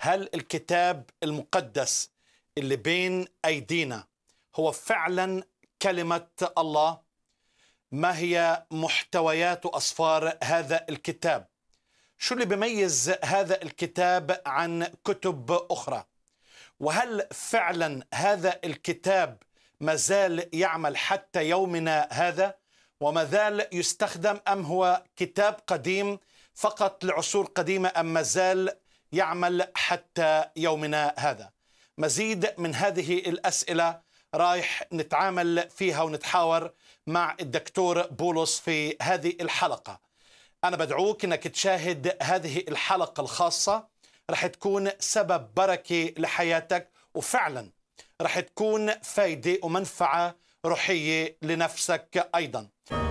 هل الكتاب المقدس اللي بين ايدينا هو فعلا كلمه الله ما هي محتويات واسفار هذا الكتاب شو اللي بيميز هذا الكتاب عن كتب اخرى وهل فعلا هذا الكتاب ما زال يعمل حتى يومنا هذا وما زال يستخدم ام هو كتاب قديم فقط لعصور قديمه ام ما زال يعمل حتى يومنا هذا مزيد من هذه الأسئلة رايح نتعامل فيها ونتحاور مع الدكتور بولس في هذه الحلقة أنا بدعوك أنك تشاهد هذه الحلقة الخاصة رح تكون سبب بركة لحياتك وفعلا رح تكون فايدة ومنفعة روحية لنفسك أيضاً